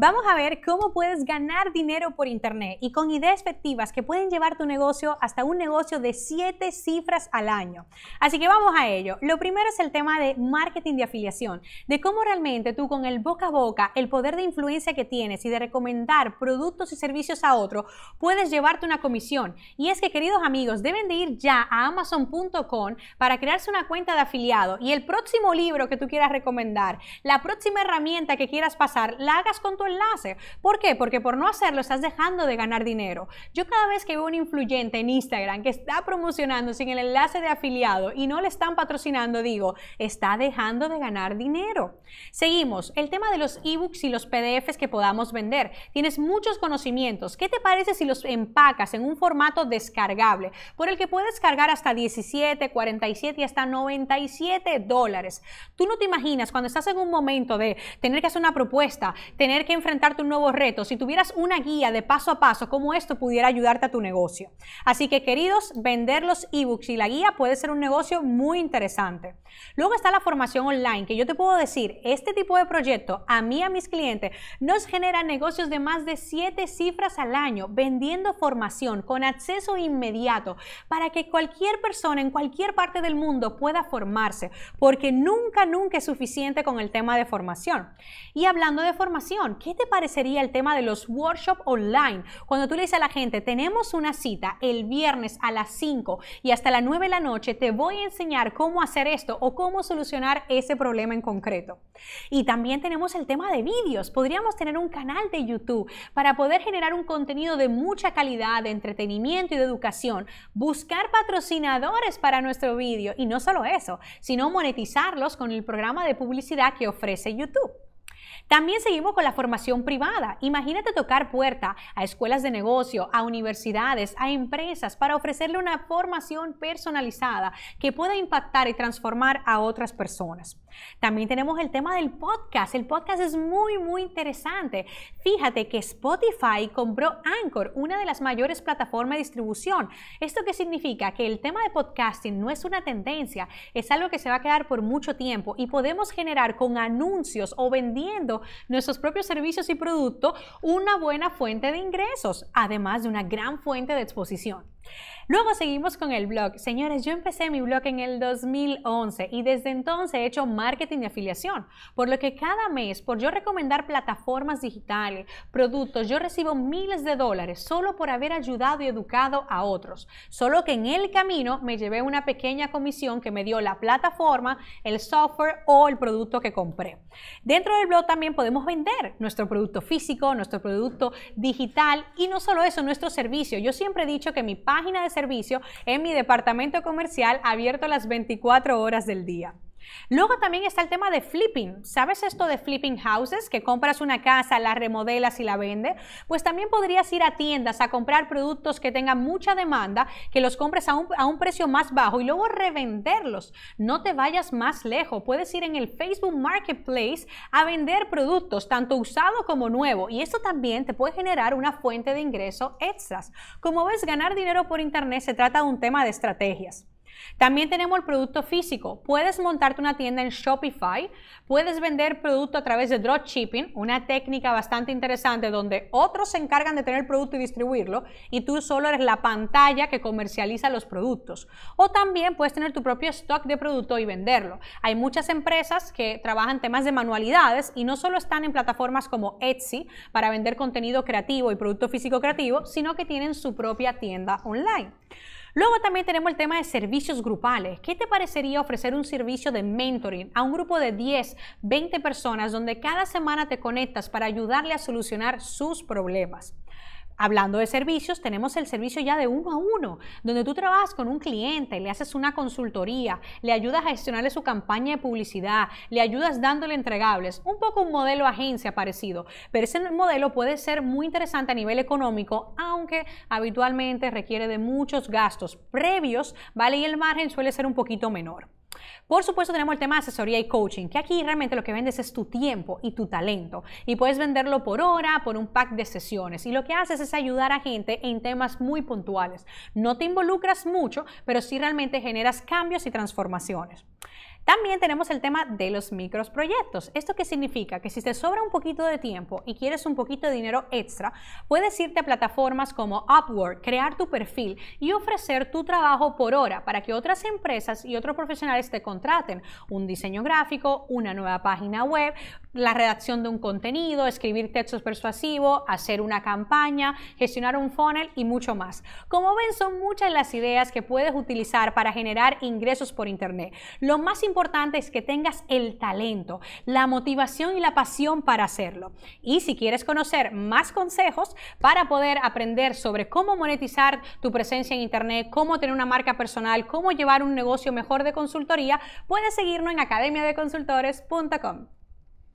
Vamos a ver cómo puedes ganar dinero por Internet y con ideas efectivas que pueden llevar tu negocio hasta un negocio de 7 cifras al año. Así que vamos a ello. Lo primero es el tema de marketing de afiliación, de cómo realmente tú con el boca a boca, el poder de influencia que tienes y de recomendar productos y servicios a otro, puedes llevarte una comisión. Y es que, queridos amigos, deben de ir ya a amazon.com para crearse una cuenta de afiliado y el próximo libro que tú quieras recomendar, la próxima herramienta que quieras pasar, la hagas con tu enlace. ¿Por qué? Porque por no hacerlo estás dejando de ganar dinero. Yo cada vez que veo un influyente en Instagram que está promocionando sin el enlace de afiliado y no le están patrocinando, digo, está dejando de ganar dinero. Seguimos, el tema de los ebooks y los PDFs que podamos vender. Tienes muchos conocimientos. ¿Qué te parece si los empacas en un formato descargable por el que puedes cargar hasta 17, 47 y hasta 97 dólares? Tú no te imaginas cuando estás en un momento de tener que hacer una propuesta, tener que enfrentarte un nuevo reto, si tuvieras una guía de paso a paso, como esto pudiera ayudarte a tu negocio. Así que, queridos, vender los ebooks y la guía puede ser un negocio muy interesante. Luego está la formación online, que yo te puedo decir, este tipo de proyecto a mí, a mis clientes, nos genera negocios de más de 7 cifras al año, vendiendo formación con acceso inmediato para que cualquier persona en cualquier parte del mundo pueda formarse, porque nunca, nunca es suficiente con el tema de formación. Y hablando de formación, ¿qué te parecería el tema de los workshops online? Cuando tú le dices a la gente, tenemos una cita el viernes a las 5 y hasta las 9 de la noche, te voy a enseñar cómo hacer esto o cómo solucionar ese problema en concreto. Y también tenemos el tema de vídeos. Podríamos tener un canal de YouTube para poder generar un contenido de mucha calidad, de entretenimiento y de educación. Buscar patrocinadores para nuestro vídeo y no solo eso, sino monetizarlos con el programa de publicidad que ofrece YouTube. También seguimos con la formación privada. Imagínate tocar puerta a escuelas de negocio, a universidades, a empresas para ofrecerle una formación personalizada que pueda impactar y transformar a otras personas. También tenemos el tema del podcast. El podcast es muy, muy interesante. Fíjate que Spotify compró Anchor, una de las mayores plataformas de distribución. ¿Esto que significa? Que el tema de podcasting no es una tendencia, es algo que se va a quedar por mucho tiempo y podemos generar con anuncios o vendiendo nuestros propios servicios y productos una buena fuente de ingresos, además de una gran fuente de exposición. Luego seguimos con el blog. Señores, yo empecé mi blog en el 2011 y desde entonces he hecho marketing de afiliación, por lo que cada mes, por yo recomendar plataformas digitales, productos, yo recibo miles de dólares solo por haber ayudado y educado a otros. Solo que en el camino me llevé una pequeña comisión que me dio la plataforma, el software o el producto que compré. Dentro del blog también podemos vender nuestro producto físico, nuestro producto digital y no solo eso, nuestro servicio. Yo siempre he dicho que mi página de servicio en mi departamento comercial abierto las 24 horas del día. Luego también está el tema de flipping. ¿Sabes esto de flipping houses? Que compras una casa, la remodelas y la vende Pues también podrías ir a tiendas a comprar productos que tengan mucha demanda, que los compres a un, precio más bajo y luego revenderlos. No te vayas más lejos. Puedes ir en el Facebook Marketplace a vender productos, tanto usado como nuevo. Y esto también te puede generar una fuente de ingreso extras. Como ves, ganar dinero por Internet se trata de un tema de estrategias. También tenemos el producto físico. Puedes montarte una tienda en Shopify, puedes vender producto a través de dropshipping, una técnica bastante interesante donde otros se encargan de tener el producto y distribuirlo y tú solo eres la pantalla que comercializa los productos. O también puedes tener tu propio stock de producto y venderlo. Hay muchas empresas que trabajan temas de manualidades y no solo están en plataformas como Etsy para vender contenido creativo y producto físico creativo, sino que tienen su propia tienda online. Luego también tenemos el tema de servicios grupales. ¿Qué te parecería ofrecer un servicio de mentoring a un grupo de 10, 20 personas donde cada semana te conectas para ayudarle a solucionar sus problemas? Hablando de servicios, tenemos el servicio ya de uno a uno, donde tú trabajas con un cliente, le haces una consultoría, le ayudas a gestionarle su campaña de publicidad, le ayudas dándole entregables, un poco un modelo agencia parecido, pero ese modelo puede ser muy interesante a nivel económico, aunque habitualmente requiere de muchos gastos previos, ¿vale? Y el margen suele ser un poquito menor. Por supuesto, tenemos el tema de asesoría y coaching, que aquí realmente lo que vendes es tu tiempo y tu talento. Y puedes venderlo por hora, por un pack de sesiones. Y lo que haces es ayudar a gente en temas muy puntuales. No te involucras mucho, pero sí realmente generas cambios y transformaciones. También tenemos el tema de los microproyectos. ¿Esto que significa? Que si te sobra un poquito de tiempo y quieres un poquito de dinero extra, puedes irte a plataformas como Upwork, crear tu perfil y ofrecer tu trabajo por hora para que otras empresas y otros profesionales te contraten. Un diseño gráfico, una nueva página web, la redacción de un contenido, escribir textos persuasivos, hacer una campaña, gestionar un funnel y mucho más. Como ven, son muchas las ideas que puedes utilizar para generar ingresos por Internet. Lo más importante es que tengas el talento, la motivación y la pasión para hacerlo. Y si quieres conocer más consejos para poder aprender sobre cómo monetizar tu presencia en Internet, cómo tener una marca personal, cómo llevar un negocio mejor de consultoría, puedes seguirnos en academiadeconsultores.com.